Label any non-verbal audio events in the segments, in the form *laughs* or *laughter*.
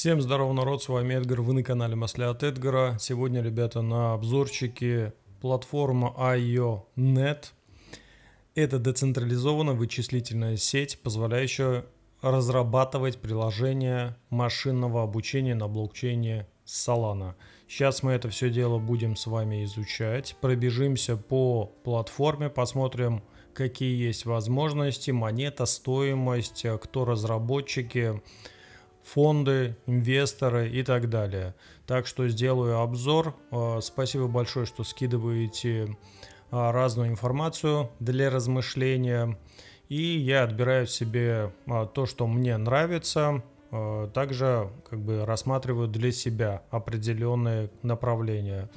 Всем здорово, народ, с вами Эдгар, вы на канале Масли от Эдгара. Сегодня, ребята, на обзорчике платформа IO.net. Это децентрализованная вычислительная сеть, позволяющая разрабатывать приложения машинного обучения на блокчейне Solana. Сейчас мы это все дело будем с вами изучать, пробежимся по платформе, посмотрим, какие есть возможности, монета, стоимость, кто разработчики фонды, инвесторы и так далее. Так что сделаю обзор. Э, спасибо большое, что скидываете э, разную информацию для размышления. И я отбираю себе э, то, что мне нравится. Также как бы рассматриваю для себя определенные направления.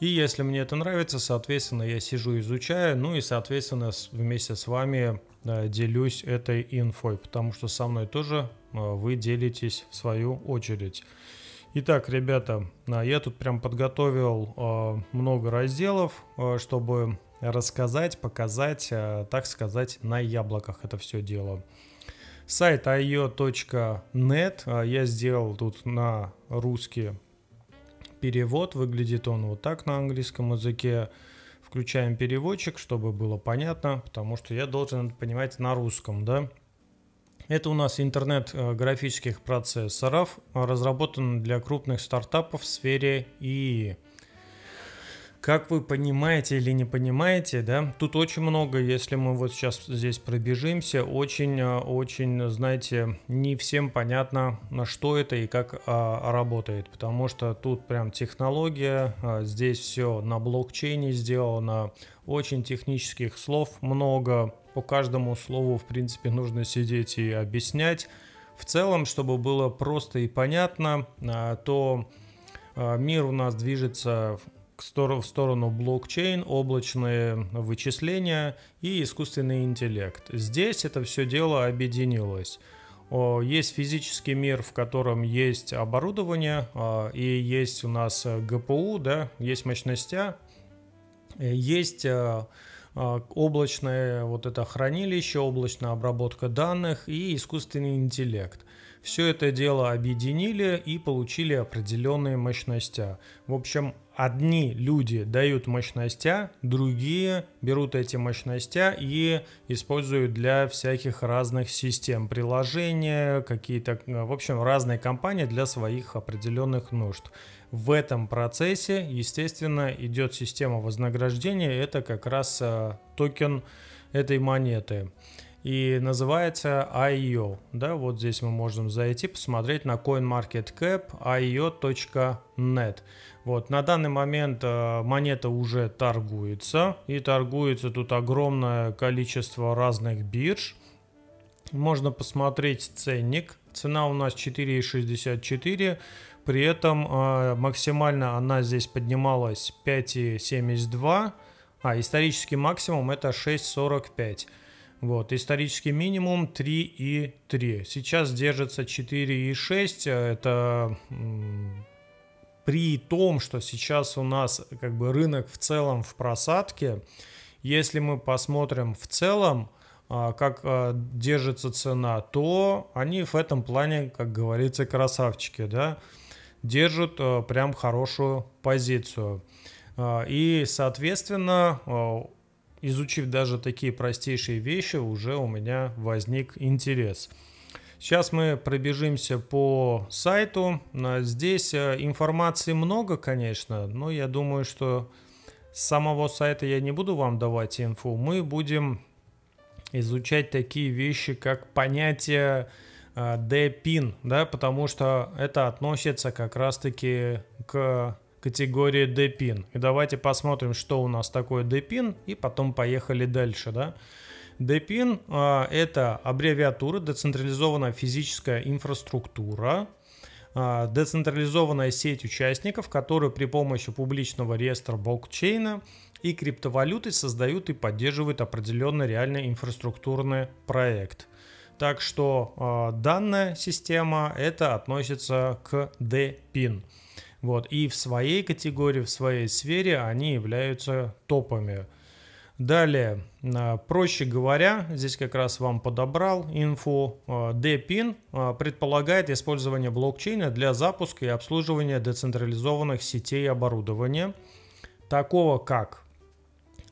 И если мне это нравится, соответственно, я сижу изучаю, ну и, соответственно, вместе с вами делюсь этой инфой, потому что со мной тоже Э, вы делитесь в свою очередь. Итак, ребята, а, я тут прям подготовил а, много разделов, а, чтобы рассказать, показать, так сказать, на яблоках это все дело. Сайт io.net, я сделал тут на русский перевод, выглядит он вот так на английском языке. Включаем переводчик, чтобы было понятно, потому что я должен это понимать на русском, да. Это у нас интернет э, графических процессоров, разработан для крупных стартапов в сфере ИИ. Как вы понимаете или не понимаете, да, тут очень много, если мы вот сейчас здесь пробежимся, очень-очень, э, знаете, не всем понятно, на что это и как а, работает, потому что тут прям технология, а, здесь все на блокчейне сделано, очень технических слов много, по каждому слову, в принципе, нужно сидеть и объяснять. В целом, чтобы было просто и понятно, а, то а, мир у нас движется в сторону блокчейн, облачные вычисления и искусственный интеллект. Здесь это все дело объединилось. Есть физический мир, в котором есть оборудование, а, и есть у нас э, ГПУ, да, есть мощности, э, есть а, облачное вот это хранилище, облачная обработка данных и искусственный интеллект. Все это дело объединили и получили определенные мощности. В общем, одни люди дают мощности, другие берут эти мощности и используют для всяких разных систем, приложения, какие-то, в общем, разные компании для своих определенных нужд. В этом процессе, естественно, идет система вознаграждения. Это как раз э, токен этой монеты. И называется IEO, Да, вот здесь мы можем зайти, посмотреть на CoinMarketCap IO.net. Вот, на данный момент э, монета уже торгуется. И торгуется тут огромное количество разных бирж. Можно посмотреть ценник. Цена у нас 4,64. При этом э, максимально она здесь поднималась 5,72, а исторический максимум это 6,45. Вот, исторический минимум 3,3. Сейчас держится 4,6. Это при том, что сейчас у нас как бы рынок в целом в просадке. Если мы посмотрим в целом, а, как а, держится цена, то они в этом плане, как говорится, красавчики, да держат э, прям хорошую позицию. Э, и, соответственно, э, изучив даже такие простейшие вещи, уже у меня возник интерес. Сейчас мы пробежимся по сайту. Здесь информации много, конечно, но я думаю, что с самого сайта я не буду вам давать инфу. Мы будем изучать такие вещи, как понятие Э, D-пин, да, потому что это относится как раз-таки к категории D-пин. И давайте посмотрим, что у нас такое D-пин, и потом поехали дальше, да. D-пин э, это аббревиатура «Децентрализованная физическая инфраструктура», э, децентрализованная сеть участников, которые при помощи публичного реестра блокчейна и криптовалюты создают и поддерживают определенный реальный инфраструктурный проект – так что а, данная система это относится к D-пин. Вот, и в своей категории, в своей сфере они являются топами. Далее, а, проще говоря, здесь как раз вам подобрал инфу, а, DPIN предполагает использование блокчейна для запуска и обслуживания децентрализованных сетей оборудования, такого как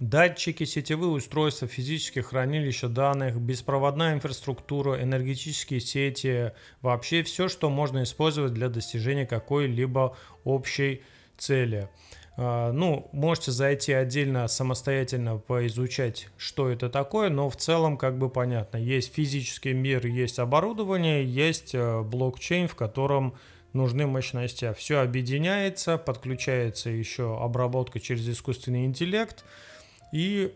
датчики, сетевые устройства, физические хранилища данных, беспроводная инфраструктура, энергетические сети, вообще все, что можно использовать для достижения какой-либо общей цели. А, ну, можете зайти отдельно, самостоятельно поизучать, что это такое, но в целом как бы понятно. Есть физический мир, есть оборудование, есть э, блокчейн, в котором нужны мощности. А все объединяется, подключается еще обработка через искусственный интеллект – и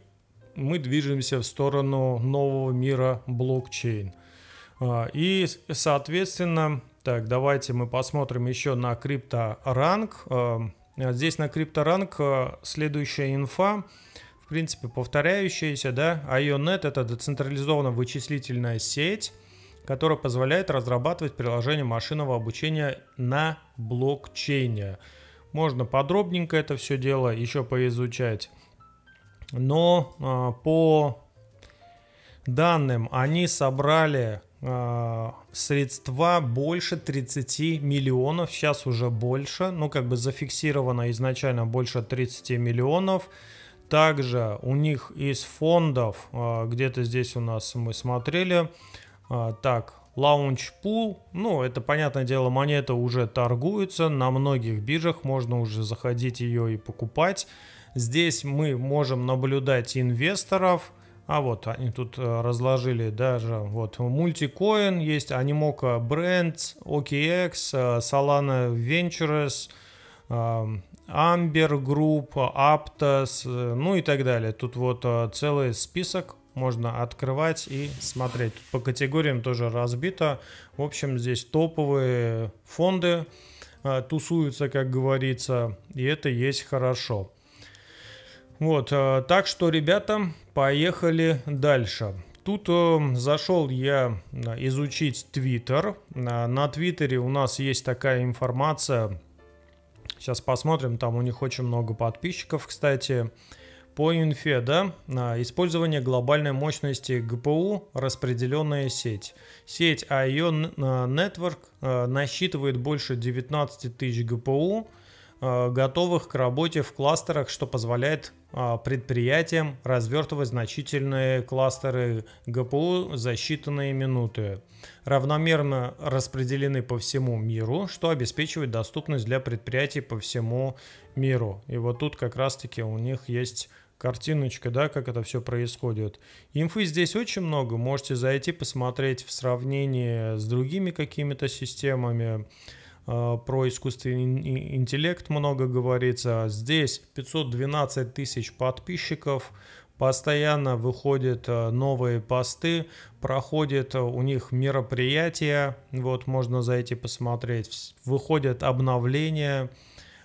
мы движемся в сторону нового мира блокчейн. А, и, соответственно, так, давайте мы посмотрим еще на крипторанг. А, а здесь на крипторанг следующая инфа, в принципе, повторяющаяся, да, IONET – это децентрализованная вычислительная сеть, которая позволяет разрабатывать приложение машинного обучения на блокчейне. Можно подробненько это все дело еще поизучать но а, по данным они собрали а, средства больше 30 миллионов, сейчас уже больше, ну как бы зафиксировано изначально больше 30 миллионов. Также у них из фондов, а, где-то здесь у нас мы смотрели, так, Launch Pool, ну это понятное дело, монета уже торгуется, на многих биржах можно уже заходить ее и покупать. Здесь мы можем наблюдать инвесторов. А вот они тут э, разложили даже вот мультикоин есть, Animoca Brands, OKX, э, Solana Ventures, эм, Amber Group, Aptos, э, ну и так далее. Тут вот целый список можно открывать и смотреть. По категориям тоже разбито. В общем, здесь топовые фонды тусуются, как говорится, и это есть хорошо. Вот, э, так что, ребята, поехали дальше. Тут э, зашел я э, изучить Твиттер. Э, на Твиттере у нас есть такая информация. Сейчас посмотрим, там у них очень много подписчиков, кстати. По инфе, да, использование глобальной мощности ГПУ, распределенная сеть. Сеть IO Network насчитывает больше 19 тысяч ГПУ, готовых к работе в кластерах, что позволяет а, предприятиям развертывать значительные кластеры ГПУ за считанные минуты. Равномерно распределены по всему миру, что обеспечивает доступность для предприятий по всему миру. И вот тут как раз-таки у них есть картиночка, да, как это все происходит. Инфы здесь очень много, можете зайти посмотреть в сравнении с другими какими-то системами. Э, про искусственный интеллект много говорится. Здесь 512 тысяч подписчиков, постоянно выходят э, новые посты, проходят э, у них мероприятия, вот можно зайти посмотреть, выходят обновления.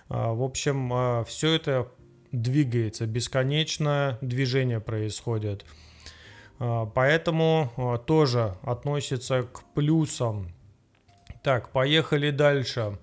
В общем, все это двигается, бесконечное движение происходит. Поэтому тоже относится к плюсам так, поехали дальше.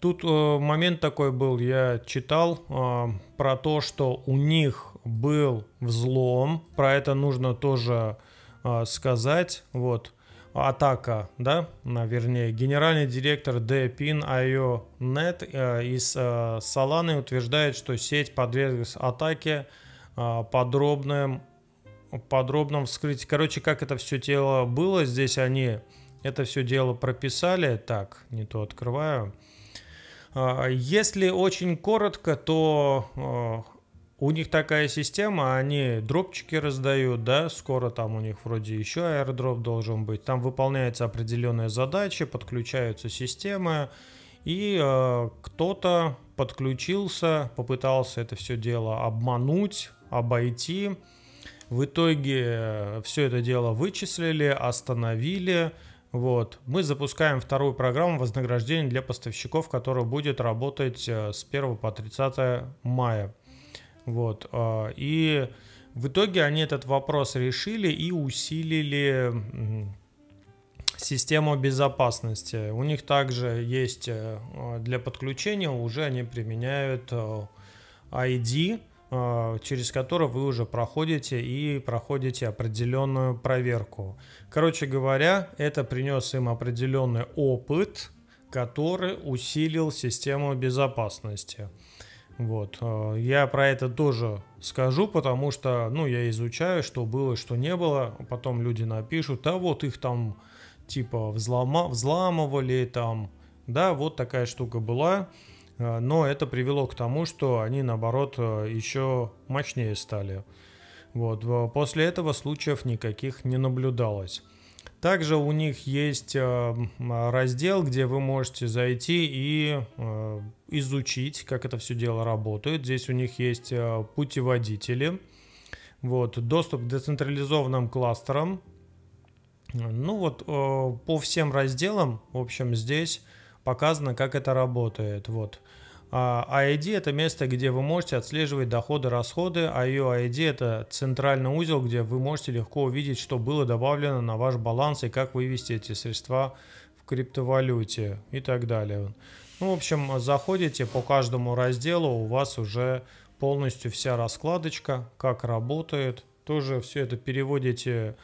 Тут э, момент такой был, я читал э, про то, что у них был взлом, про это нужно тоже э, сказать, вот, атака, да, вернее, генеральный директор Dpin э, из э, утверждает, что сеть подверглась атаке э, подробным, подробном вскрытии. Короче, как это все тело было, здесь они это все дело прописали. Так, не то открываю. А, если очень коротко, то а, у них такая система, они дропчики раздают, да, скоро там у них вроде еще аэродроп должен быть. Там выполняется определенная задача, подключаются системы, и э, кто-то подключился, попытался это все дело обмануть, обойти. В итоге э, все это дело вычислили, остановили, вот. Мы запускаем вторую программу вознаграждения для поставщиков, которая будет работать э, с 1 по 30 мая. Вот. Э, и в итоге они этот вопрос решили и усилили систему безопасности. У них также есть э, для подключения, уже они применяют ID, Э, через который вы уже проходите и проходите определенную проверку. Короче говоря, это принес им определенный опыт, который усилил систему безопасности. Вот. Э, я про это тоже скажу, потому что, ну, я изучаю, что было, что не было. Потом люди напишут, а вот их там, типа, взлома- взламывали, там, да, вот такая штука была. Э, но это привело к тому, что они, наоборот, э, еще мощнее стали. Вот. После этого случаев никаких не наблюдалось. Также у них есть э, раздел, где вы можете зайти и изучить, как это все дело работает. Здесь у них есть путеводители, вот, доступ к децентрализованным кластерам. Ну вот по всем разделам, в общем, здесь показано, как это работает. Вот. А, а IID – это место, где вы можете отслеживать доходы, расходы, а ее ID – это центральный узел, где вы можете легко увидеть, что было добавлено на ваш баланс и как вывести эти средства в криптовалюте и так далее. Ну, в общем, заходите по каждому разделу, у вас уже полностью вся раскладочка, как работает. Тоже все это переводите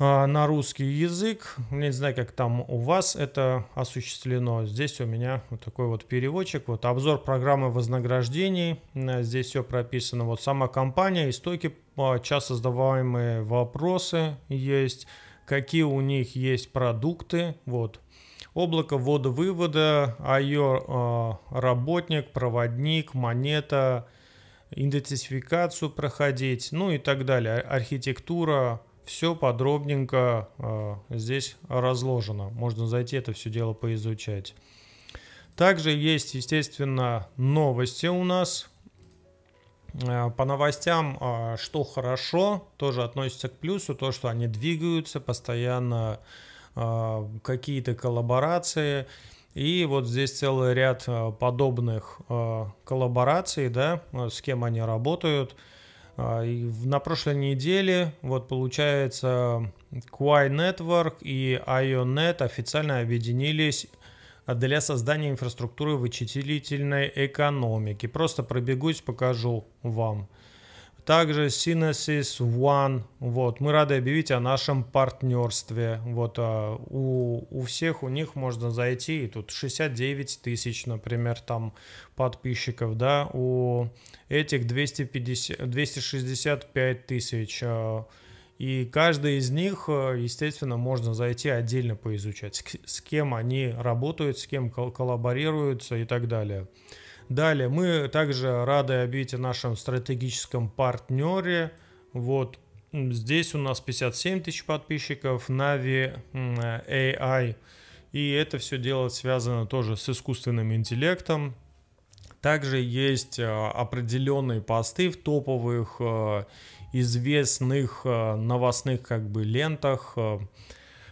а, на русский язык. Ну, не знаю, как там у вас это осуществлено. Здесь у меня вот такой вот переводчик. Вот обзор программы вознаграждений. Э, здесь все прописано. Вот сама компания, истоки, а, часто задаваемые вопросы есть. Какие у них есть продукты. Вот. Облако ввода-вывода, IO а, работник, проводник, монета, идентификацию проходить, ну и так далее. Архитектура, все подробненько э, здесь разложено. Можно зайти это все дело поизучать. Также есть, естественно, новости у нас. Э, по новостям, э, что хорошо, тоже относится к плюсу, то, что они двигаются постоянно, э, какие-то коллаборации. И вот здесь целый ряд подобных коллабораций, да, с кем они работают – а, на прошлой неделе, вот получается, Quai Network и IONET официально объединились для создания инфраструктуры вычислительной экономики. Просто пробегусь, покажу вам. Также Synesis One. Вот. Мы рады объявить о нашем партнерстве. Вот. А, у, у всех у них можно зайти, и тут 69 тысяч, например, там подписчиков, да, у этих 250, 265 тысяч. А, и каждый из них, а, естественно, можно зайти отдельно поизучать, с кем они работают, с кем коллаборируются и так далее. Далее, мы также рады объявить о нашем стратегическом партнере. Вот здесь у нас 57 тысяч подписчиков, Navi AI. И это все дело связано тоже с искусственным интеллектом. Также есть а, определенные посты в топовых а, известных а, новостных как бы лентах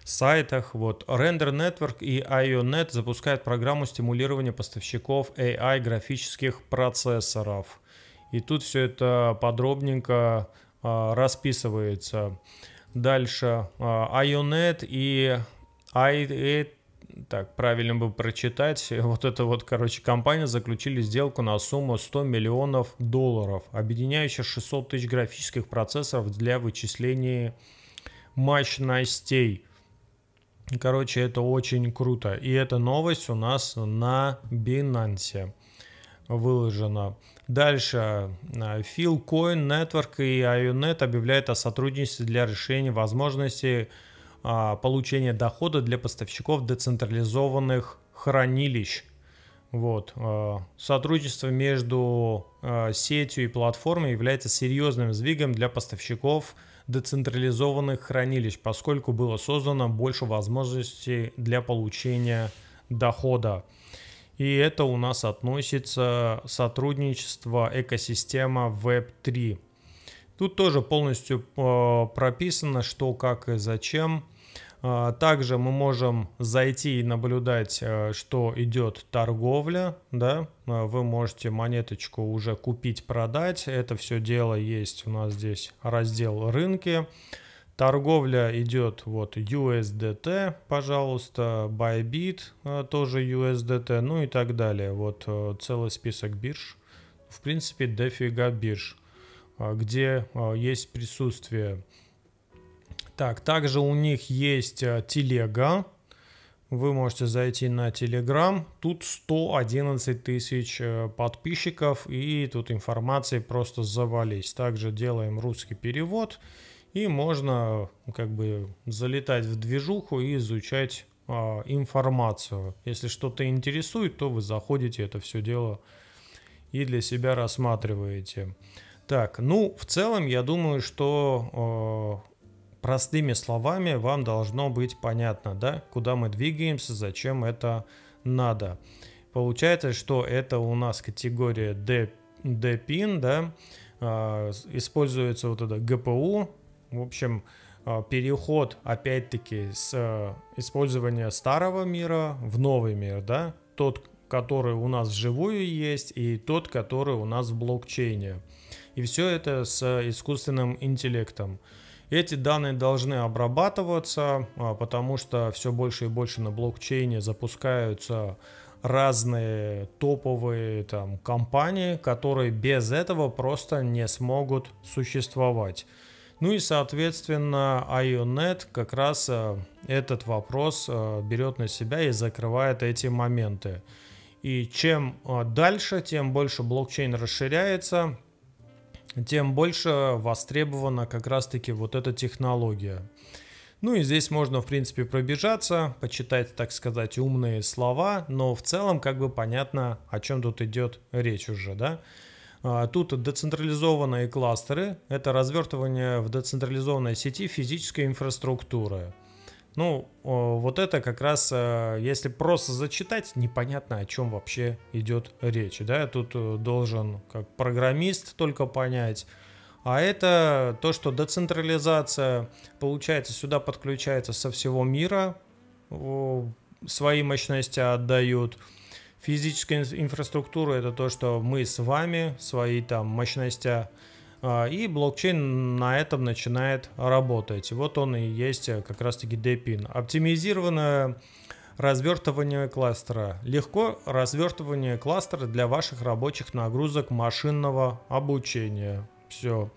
сайтах. Вот. Render Network и IONet запускают программу стимулирования поставщиков AI графических процессоров. И тут все это подробненько а, расписывается. Дальше а, IONet и I, так, правильно бы прочитать. *laughs* Вот это вот, короче, компания заключили сделку на сумму 100 миллионов долларов, объединяющая 600 тысяч графических процессоров для вычисления мощностей. Короче, это очень круто. И эта новость у нас на Binance выложена. Дальше. Фил а, Coin Network и IONET объявляют о сотрудничестве для решения возможности а, получения дохода для поставщиков децентрализованных хранилищ. Вот. А, сотрудничество между сетью и платформой является серьезным сдвигом для поставщиков хранилищ децентрализованных хранилищ, поскольку было создано больше возможностей для получения дохода. И это у нас относится сотрудничество экосистема Web3. Тут тоже полностью э, прописано, что, как и зачем – а, также мы можем зайти и наблюдать, э, что идет торговля. Да? А, вы можете монеточку уже купить, продать. Это все дело есть у нас здесь раздел рынки. Торговля идет вот USDT, пожалуйста, Bybit э, тоже USDT, ну и так далее. Вот э, целый список бирж. В принципе, дофига бирж, где есть присутствие так, также у них есть э, телега. Вы можете зайти на Telegram. Тут 111 тысяч э, подписчиков, и тут информации просто завались. Также делаем русский перевод, и можно э, как бы залетать в движуху и изучать а, информацию. Если что-то интересует, то вы заходите это все дело и для себя рассматриваете. Так, ну, в целом, я думаю, что простыми словами вам должно быть понятно, да, куда мы двигаемся, зачем это надо. Получается, что это у нас категория D, d да, а, используется вот это ГПУ, в общем, а, переход, опять-таки, с а, использования старого мира в новый мир, да, тот, который у нас вживую есть, и тот, который у нас в блокчейне. И все это с искусственным интеллектом. Эти данные должны обрабатываться, а, потому что все больше и больше на блокчейне запускаются разные топовые там компании, которые без этого просто не смогут существовать. Ну и, соответственно, IONET как раз а, этот вопрос а, берет на себя и закрывает эти моменты. И чем дальше, тем больше блокчейн расширяется, тем больше востребована как раз-таки вот эта технология. Ну и здесь можно, в принципе, пробежаться, почитать, так сказать, умные слова, но в целом как бы понятно, о чем тут идет речь уже, да? А, тут децентрализованные кластеры – это развертывание в децентрализованной сети физической инфраструктуры – ну, вот это как раз, э, если просто зачитать, непонятно, о чем вообще идет речь. Да, тут э, должен как программист только понять. А это то, что децентрализация, получается, сюда подключается со всего мира, свои мощности отдают. Физическая инфраструктура – это то, что мы с вами свои там мощности а, и блокчейн на этом начинает работать. Вот он и есть э, как раз-таки DPIN. Оптимизированное развертывание кластера. Легко развертывание кластера для ваших рабочих нагрузок машинного обучения. Все.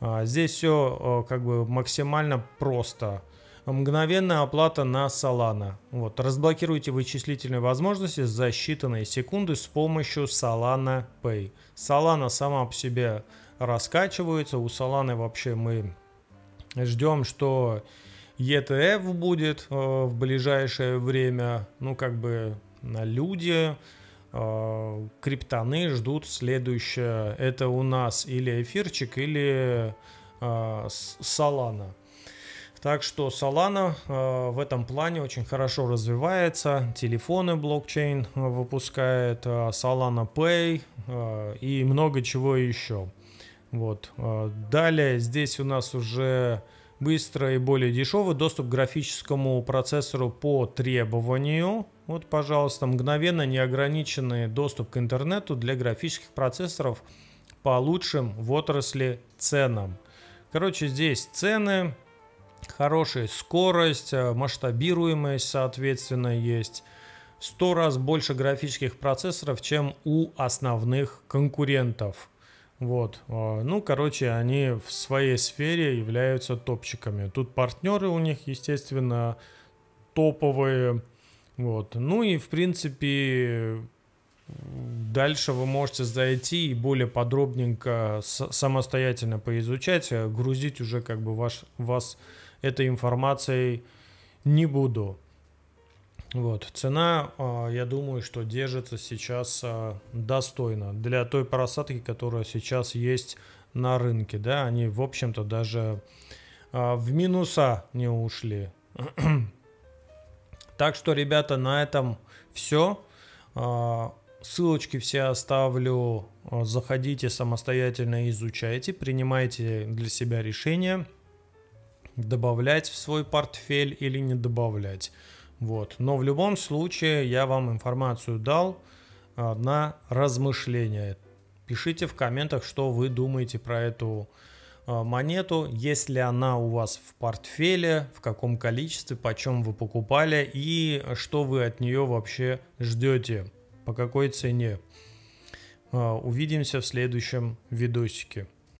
А, здесь все э, как бы максимально просто. Мгновенная оплата на Solana. Вот, разблокируйте вычислительные возможности за считанные секунды с помощью Solana Pay. Solana сама по себе раскачиваются. У Solana вообще мы ждем, что ETF будет э, в ближайшее время. Ну, как бы э, люди, э, криптоны ждут следующее. Это у нас или эфирчик, или Solana. Так что Solana э, в этом плане очень хорошо развивается. Телефоны блокчейн выпускает, э, Solana Pay э, и много чего еще. Вот. А, далее здесь у нас уже быстро и более дешевый доступ к графическому процессору по требованию. Вот, пожалуйста, мгновенно неограниченный доступ к интернету для графических процессоров по лучшим в отрасли ценам. Короче, здесь цены, хорошая скорость, а, масштабируемость, соответственно, есть. В 100 раз больше графических процессоров, чем у основных конкурентов – вот. А, ну, короче, они в своей сфере являются топчиками. Тут партнеры у них, естественно, топовые. Вот. Ну и, в принципе, дальше вы можете зайти и более подробненько самостоятельно поизучать. А грузить уже как бы ваш, вас этой информацией не буду. Вот. Цена, а, я думаю, что держится сейчас а, достойно для той просадки, которая сейчас есть на рынке. Да, они, в общем-то, даже а, в минуса не ушли. *clears throat* Так что, ребята, на этом все. Ссылочки все оставлю. Заходите самостоятельно, изучайте, принимайте для себя решение, добавлять в свой портфель или не добавлять. Вот. Но в любом случае я вам информацию дал на размышление. Пишите в комментах, что вы думаете про эту э, монету, есть ли она у вас в портфеле, в каком количестве, почем вы покупали и что вы от нее вообще ждете, по какой цене. Э, увидимся в следующем видосике.